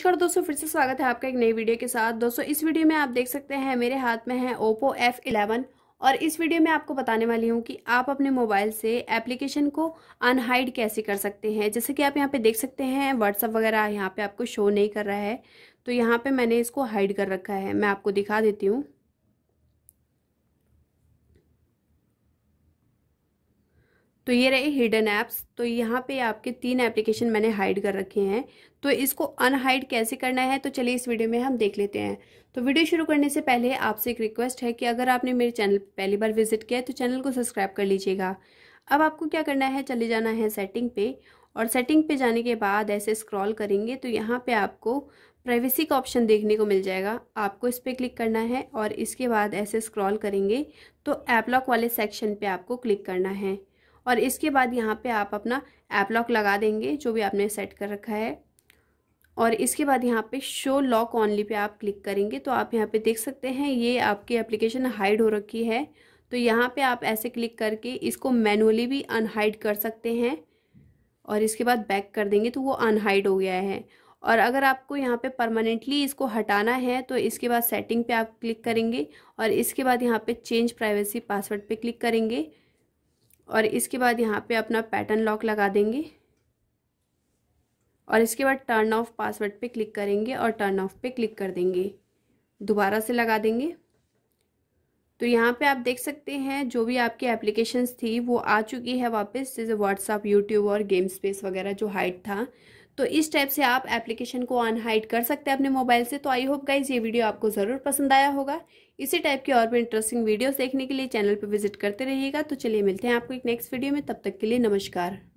नमस्कार दोस्तों फिर से स्वागत है आपका एक नई वीडियो के साथ दोस्तों इस वीडियो में आप देख सकते हैं मेरे हाथ में है ओप्पो इलेवन और इस वीडियो में आपको बताने वाली हूँ कि आप अपने मोबाइल से एप्लीकेशन को अनहाइड कैसे कर सकते हैं जैसे कि आप यहाँ पे देख सकते हैं व्हाट्सअप वगैरह यहाँ पे आपको शो नहीं कर रहा है तो यहाँ पे मैंने इसको हाइड कर रखा है मैं आपको दिखा देती हूँ तो ये रहे हिडन ऐप्स तो यहाँ पे आपके तीन एप्लीकेशन मैंने हाइड कर रखे हैं तो इसको अनहाइड कैसे करना है तो चलिए इस वीडियो में हम देख लेते हैं तो वीडियो शुरू करने से पहले आपसे एक रिक्वेस्ट है कि अगर आपने मेरे चैनल पहली बार विजिट किया है तो चैनल को सब्सक्राइब कर लीजिएगा अब आपको क्या करना है चले जाना है सेटिंग पे और सेटिंग पे जाने के बाद ऐसे स्क्रॉल करेंगे तो यहाँ पे आपको प्राइवेसी का ऑप्शन देखने को मिल जाएगा आपको इस पर क्लिक करना है और इसके बाद ऐसे स्क्रॉल करेंगे तो ऐप लॉक वाले सेक्शन पे आपको क्लिक करना है और इसके बाद यहाँ पे आप अपना ऐप लॉक लगा देंगे जो भी आपने सेट कर रखा है और इसके बाद यहाँ पे शो लॉक ऑनली पे आप क्लिक करेंगे तो आप यहाँ पे देख सकते हैं ये आपकी एप्लीकेशन हाइड हो रखी है तो यहाँ पे आप ऐसे क्लिक करके इसको मैनुअली भी अनहाइड कर सकते हैं और इसके बाद बैक कर देंगे तो वो अनहाइड हो गया है और अगर आपको यहाँ पे परमानेंटली इसको हटाना है तो इसके बाद सेटिंग पे आप क्लिक करेंगे और इसके बाद यहाँ पे चेंज प्राइवेसी पासवर्ड पे क्लिक करेंगे और इसके बाद यहाँ पे अपना पैटर्न लॉक लगा देंगे और इसके बाद टर्न ऑफ पासवर्ड पे क्लिक करेंगे और टर्न ऑफ पे क्लिक कर देंगे दोबारा से लगा देंगे तो यहाँ पे आप देख सकते हैं जो भी आपकी एप्लीकेशंस थी वो आ चुकी है वापस जैसे व्हाट्सअप यूट्यूब और गेम स्पेस वगैरह जो हाइट था तो इस टाइप से आप एप्लीकेशन को अनहाइड कर सकते हैं अपने मोबाइल से तो आई होप गाइज ये वीडियो आपको ज़रूर पसंद आया होगा इसी टाइप की और भी इंटरेस्टिंग वीडियोस देखने के लिए चैनल पर विजिट करते रहिएगा तो चलिए मिलते हैं आपको एक नेक्स्ट वीडियो में तब तक के लिए नमस्कार